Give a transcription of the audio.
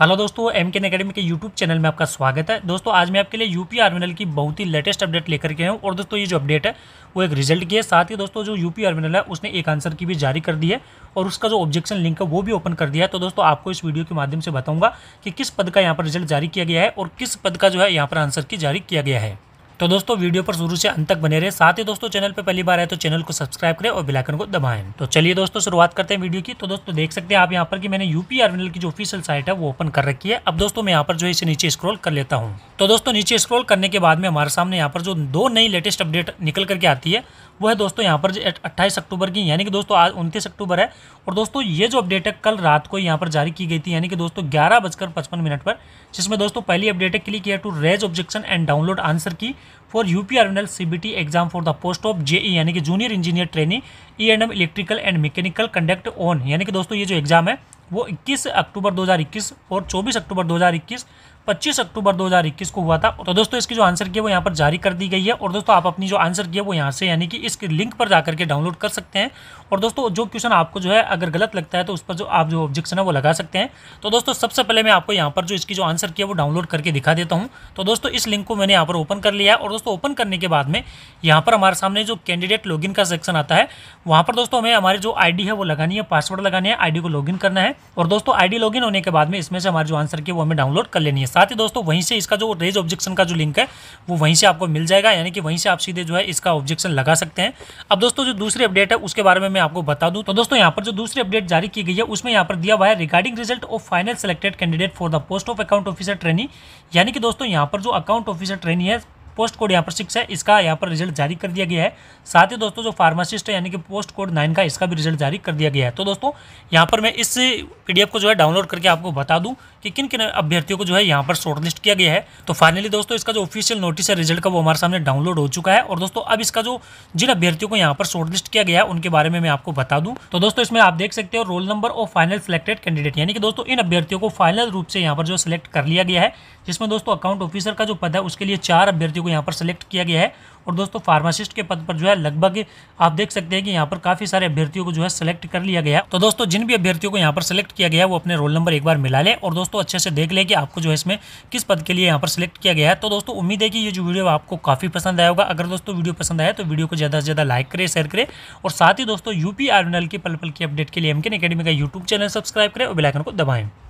hello दोस्तों M के academy के यूट्यूब चैनल में आपका स्वागत है दोस्तों आज मैं आपके लिए यूपी आर्मिनल की बहुत ही लेटेस्ट अपडेट लेकर के हूँ और दोस्तों ये जो अपडेट है वो एक रिजल्ट की है साथ ही दोस्तों जो यूपी आर्मिनल है उसने एक आंसर की भी जारी कर दी है और उसका जो ऑब्जेक्शन लिंक है वो भी ओपन कर दिया है तो दोस्तों आपको इस वीडियो के माध्यम से बताऊँगा कि किस पद का यहाँ पर रिजल्ट जारी किया गया है और किस पद का जो है यहाँ पर आंसर की जारी किया गया है तो दोस्तों वीडियो पर शुरू से अंत तक बने रहे साथ ही दोस्तों चैनल पर पहली बार आए तो चैनल को सब्सक्राइब करें और बिलाकन को दबाएं तो चलिए दोस्तों शुरुआत करते हैं वीडियो की तो दोस्तों देख सकते हैं आप यहाँ पर कि मैंने यूपी आर्मिनल की जो ऑफिशियल साइट है वो ओपन कर रखी है अब दोस्तों मैं यहाँ पर जो है इसे नीचे स्क्रॉल कर लेता हूँ तो दोस्तों नीचे स्क्रॉल करने के बाद में हमारे सामने यहाँ पर जो दो नई लेटेस्ट अपडेट निकल करके आती है वो है दोस्तों यहाँ पर अट्ठाईस अक्टूबर की यानी कि दोस्तों आज उनतीस अक्टूबर है और दोस्तों ये जो अपडेट है कल रात को यहाँ पर जारी की गई थी यानी कि दोस्तों ग्यारह बजकर पचपन मिनट पर जिसमें दोस्तों पहली अपडेट है क्लिक किया to raise objection and download answer key for U P R CBT exam for the post of JE यानी कि junior engineer training E and M electrical and mechanical conduct on यानी कि दोस्तों ये जो exam है वो 21 अक्टूबर 2021 और 24 अक्टूबर 2021 पच्चीस अक्टूबर इक्कीस को हुआ था तो दोस्तों इसकी जो आंसर की है वो यहाँ पर जारी कर दी गई है और दोस्तों आप अपनी जो आंसर की है वो यहाँ से यानी कि इस लिंक पर जाकर के डाउनलोड कर सकते हैं और दोस्तों जो क्वेश्चन आपको जो है अगर गलत लगता है तो उस पर जो आप जो ऑब्जेक्शन है वो लगा सकते हैं तो दोस्तों सबसे पहले मैं आपको यहाँ पर जो इसकी जो आंसर की है वो डाउनलोड करके दिखा देता हूँ तो दोस्तों इस लिंक को मैंने यहाँ पर ओपन कर लिया और दोस्तों ओपन करने के बाद में यहाँ पर हमारे सामने जो कैंडिडेट लॉग का सेक्शन आता है वहाँ पर दोस्तों हमें हमारी जो आई है वो लगानी है पासवर्ड लगानी है आई को लॉग करना है और दोस्तों आई डी होने के बाद में इसमें से हमारी जो आंसर की वो हमें डाउनलोड कर लेनी है साथ ही दोस्तों वहीं से इसका जो रेज ऑब्जेक्शन का जो लिंक है वो वहीं से आपको मिल जाएगा यानी कि वहीं से आप सीधे जो है इसका ऑब्जेक्शन लगा सकते हैं अब दोस्तों जो दूसरी अपडेट है उसके बारे में मैं आपको बता दूं तो दोस्तों यहाँ पर जो दूसरी अपडेट जारी की गई है उसमें यहाँ पर दिया हुआ है regarding result of final selected candidate for the post of account officer training यानी कि दोस्तों यहाँ पर जो अकाउंट ऑफिसर ट्रेनिंग है पोस्ट कोड यहाँ पर सिक्स है इसका यहाँ पर रिजल्ट जारी कर दिया गया है साथ ही दोस्तों जो फार्मासिस्ट है यानी कि पोस्ट कोड नाइन का इसका भी रिजल्ट जारी कर दिया गया है तो दोस्तों यहाँ पर मैं इस पीडीएफ को जो है डाउनलोड करके आपको बता दूँ कि किन किन अभ्यर्थियों को जो है यहाँ पर शॉर्टलिस्ट किया गया है तो फाइनली दोस्तों इसका जो ऑफिशियल नोटिस है रिजल्ट का वो हमारे सामने डाउनलोड हो चुका है और दोस्तों अब इसका जो जिन अभ्यर्थियों को यहाँ पर शॉर्टलिस्ट किया गया है उनके बारे में मैं आपको बता दूँ तो दोस्तों इसमें आप देख सकते हो रोल नंबर और फाइनल सिलेक्टेड कैंडिडेट यानी कि दोस्तों इन अभ्यर्थियों को फाइनल रूप से यहाँ पर जो सिलेक्ट कर लिया गया है जिसमें दोस्तों अकाउंट ऑफिसर का जो पद है उसके लिए चार अभ्यर्थियों को यहाँ पर सेलेक्ट किया गया है और दोस्तों फार्मासिस्ट के पद पर जो है लगभग आप देख सकते हैं कि यहाँ पर काफी सारे अभ्यर्थियों को जो है सेलेक्ट कर लिया गया तो दोस्तों जिन भी अभ्यर्थियों को यहाँ पर सेलेक्ट किया गया वो अपने रोल नंबर एक बार मिला ले और दोस्तों अच्छे से देख ले कि आपको जो है इसमें किस पद के लिए यहाँ पर सेलेक्ट किया गया है तो दोस्तों उम्मीद है कि ये जो वीडियो आपको काफी पसंद आया होगा अगर दोस्तों वीडियो पसंद आया तो वीडियो को ज्यादा से ज्यादा लाइक करें शेयर करें और साथ ही दोस्तों यूपी आर की पल पल की अपडेट के लिए एमकेन अकेडमी का यूट्यूब चैनल सब्सक्राइब करें और बेलाइकन को दबाएं